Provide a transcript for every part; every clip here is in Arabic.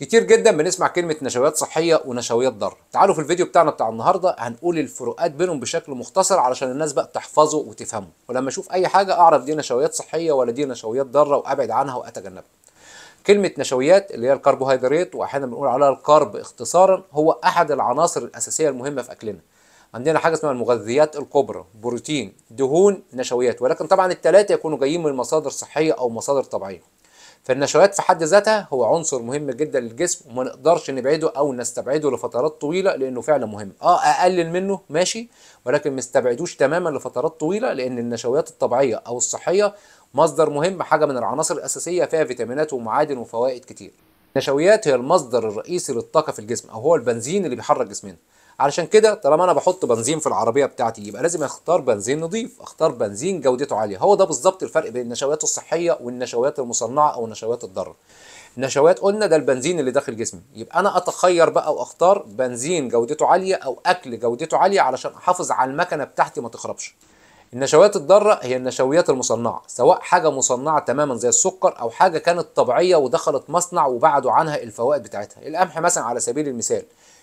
كتير جدا بنسمع كلمة نشويات صحية ونشويات ضارة تعالوا في الفيديو بتاعنا بتاع النهاردة هنقول الفروقات بينهم بشكل مختصر علشان الناس بقى تحفظه وتفهمه ولما اشوف اي حاجة اعرف دي نشويات صحية ولا دي نشويات ضارة وابعد عنها واتجنبها كلمة نشويات اللي هي الكربوهيدرات واحيانا بنقول عليها الكرب اختصارا هو احد العناصر الاساسية المهمة في اكلنا عندنا حاجه اسمها المغذيات الكبرى بروتين دهون نشويات ولكن طبعا الثلاثه يكونوا جايين من مصادر صحيه او مصادر طبيعيه فالنشويات في حد ذاتها هو عنصر مهم جدا للجسم وما نقدرش نبعده او نستبعده لفترات طويله لانه فعلا مهم اه اقلل منه ماشي ولكن ما تماما لفترات طويله لان النشويات الطبيعيه او الصحيه مصدر مهم حاجه من العناصر الاساسيه فيها فيتامينات ومعادن وفوائد كتير النشويات هي المصدر الرئيسي للطاقه في الجسم او هو البنزين اللي بيحرك جسمنا علشان كده طالما انا بحط بنزين في العربيه بتاعتي يبقى لازم اختار بنزين نظيف اختار بنزين جودته عاليه هو ده بالظبط الفرق بين النشويات الصحيه والنشويات المصنعه او نشويات الضرر النشويات قلنا ده البنزين اللي داخل جسمي يبقى انا اتخير بقى واختار بنزين جودته عاليه او اكل جودته عاليه علشان احافظ على المكنه بتاعتي ما تخربش النشويات الضاره هي النشويات المصنعه سواء حاجه مصنعه تماما زي السكر او حاجه كانت طبيعيه ودخلت مصنع وبعدوا عنها الفوائد بتاعتها القمح مثلا على سبيل المثال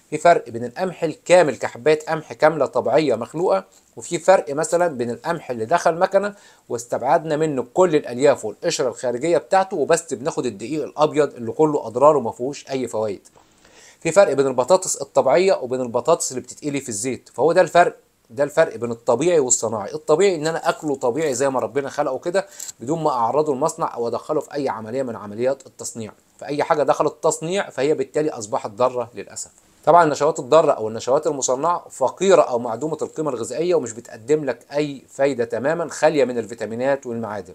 في فرق بين القمح الكامل كحبايه قمح كامله طبيعيه مخلوقه وفي فرق مثلا بين القمح اللي دخل مكنه واستبعدنا منه كل الالياف والقشره الخارجيه بتاعته وبس بناخد الدقيق الابيض اللي كله اضراره وما فيهوش اي فوائد في فرق بين البطاطس الطبيعيه وبين البطاطس اللي بتتقلي في الزيت فهو ده الفرق ده الفرق بين الطبيعي والصناعي الطبيعي ان انا اكله طبيعي زي ما ربنا خلقه كده بدون ما اعرضه المصنع او ادخله في اي عمليه من عمليات التصنيع فاي حاجه دخلت التصنيع فهي بالتالي اصبحت ضاره للاسف طبعا النشوات الضاره او النشوات المصنعه فقيره او معدومه القيمه الغذائيه ومش بتقدم لك اي فايده تماما خاليه من الفيتامينات والمعادن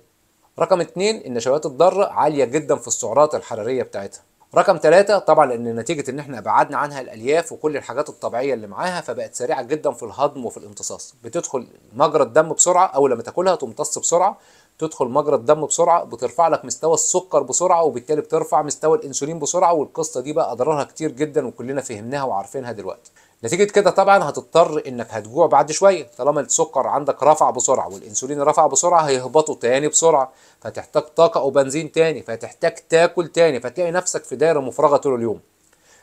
رقم اثنين النشوات الضاره عاليه جدا في السعرات الحراريه بتاعتها رقم ثلاثة طبعا لان نتيجه ان احنا ابعدنا عنها الالياف وكل الحاجات الطبيعيه اللي معاها فبقت سريعه جدا في الهضم وفي الامتصاص بتدخل مجرى الدم بسرعه اول لما تاكلها تمتص بسرعه تدخل مجرى الدم بسرعه بترفع لك مستوى السكر بسرعه وبالتالي بترفع مستوى الانسولين بسرعه والقصه دي بقى اضرارها كتير جدا وكلنا فهمناها وعارفينها دلوقتي نتيجه كده طبعا هتضطر انك هتجوع بعد شويه طالما السكر عندك رفع بسرعه والانسولين رفع بسرعه هيهبطوا تاني بسرعه فتحتاج طاقه او بنزين تاني فتحتاج تاكل تاني فتلاقي نفسك في دايره مفرغه طول اليوم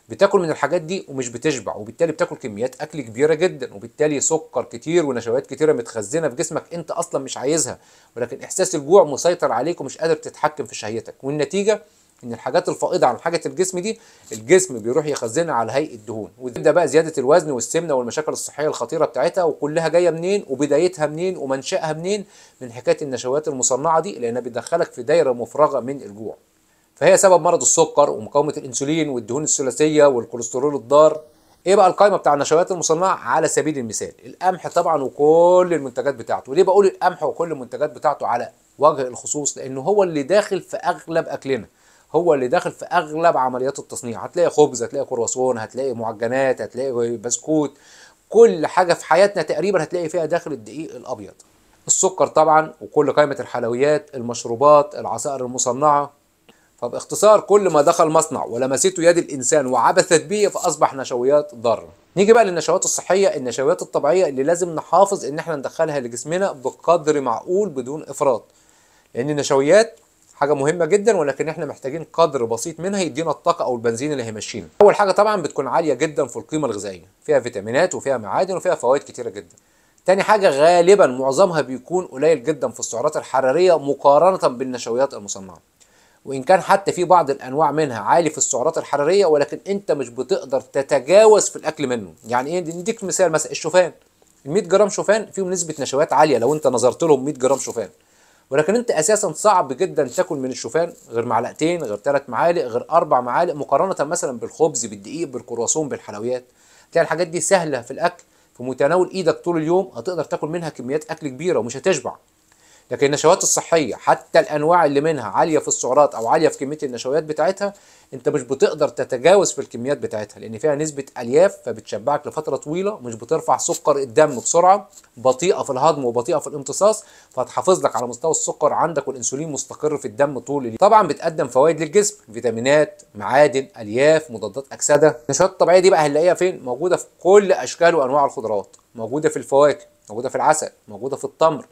بتاكل من الحاجات دي ومش بتشبع وبالتالي بتاكل كميات اكل كبيره جدا وبالتالي سكر كتير ونشويات كتيره متخزنه في جسمك انت اصلا مش عايزها ولكن احساس الجوع مسيطر عليك ومش قادر تتحكم في شهيتك والنتيجه ان الحاجات الفائضه عن حاجه الجسم دي الجسم بيروح يخزنها على هيئه دهون وده بقى زياده الوزن والسمنه والمشاكل الصحيه الخطيره بتاعتها وكلها جايه منين وبدايتها منين ومنشاها منين من حكايه النشويات المصنعه دي لانها بتدخلك في دايره مفرغه من الجوع فهي سبب مرض السكر ومقاومه الانسولين والدهون الثلاثيه والكوليسترول الضار ايه بقى القائمه بتاع النشويات المصنعه على سبيل المثال القمح طبعا وكل المنتجات بتاعته ليه بقول القمح وكل المنتجات بتاعته على وجه الخصوص لانه هو اللي داخل في اغلب اكلنا هو اللي داخل في اغلب عمليات التصنيع هتلاقي خبز هتلاقي كرواسون هتلاقي معجنات هتلاقي بسكوت كل حاجه في حياتنا تقريبا هتلاقي فيها داخل الدقيق الابيض السكر طبعا وكل قائمه الحلويات المشروبات العصائر المصنعه فباختصار كل ما دخل مصنع ولمسته يد الانسان وعبثت به فاصبح نشويات ضاره نيجي بقى للنشويات الصحيه النشويات الطبيعيه اللي لازم نحافظ ان احنا ندخلها لجسمنا بقدر معقول بدون افراط لان النشويات حاجه مهمه جدا ولكن احنا محتاجين قدر بسيط منها يدينا الطاقه او البنزين اللي هيمشينا اول حاجه طبعا بتكون عاليه جدا في القيمه الغذائيه فيها فيتامينات وفيها معادن وفيها فوائد كتيره جدا تاني حاجة غالبا معظمها بيكون قليل جدا في السعرات الحرارية مقارنة بالنشويات المصنعة وان كان حتى في بعض الانواع منها عالي في السعرات الحراريه ولكن انت مش بتقدر تتجاوز في الاكل منه يعني ايه نديك مثال مثلا الشوفان ال 100 جرام شوفان فيهم نسبه نشويات عاليه لو انت نظرت لهم 100 جرام شوفان ولكن انت اساسا صعب جدا تاكل من الشوفان غير معلقتين غير ثلاث معالق غير اربع معالق مقارنه مثلا بالخبز بالدقيق بالكرواسون بالحلويات تلاقي الحاجات دي سهله في الاكل في متناول ايدك طول اليوم هتقدر تاكل منها كميات اكل كبيره ومش هتشبع لكن النشويات الصحيه حتى الانواع اللي منها عاليه في السعرات او عاليه في كميه النشويات بتاعتها انت مش بتقدر تتجاوز في الكميات بتاعتها لان فيها نسبه الياف فبتشبعك لفتره طويله مش بترفع سكر الدم بسرعه بطيئه في الهضم وبطيئه في الامتصاص فهتحافظ لك على مستوى السكر عندك والانسولين مستقر في الدم طول اليوم طبعا بتقدم فوائد للجسم فيتامينات معادن الياف مضادات اكسده النشويات الطبيعيه دي بقى هنلاقيها فين موجوده في كل اشكال وانواع الخضروات موجوده في الفواكه موجوده في العسل موجوده في التمر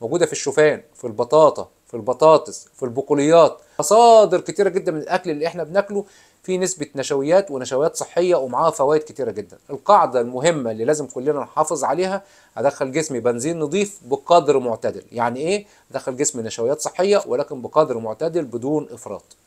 موجوده في الشوفان في البطاطا في البطاطس في البقوليات مصادر كتيره جدا من الاكل اللي احنا بناكله في نسبه نشويات ونشويات صحيه ومعاها فوائد كتيره جدا القاعده المهمه اللي لازم كلنا نحافظ عليها ادخل جسمي بنزين نضيف بقدر معتدل يعني ايه ادخل جسمي نشويات صحيه ولكن بقدر معتدل بدون افراط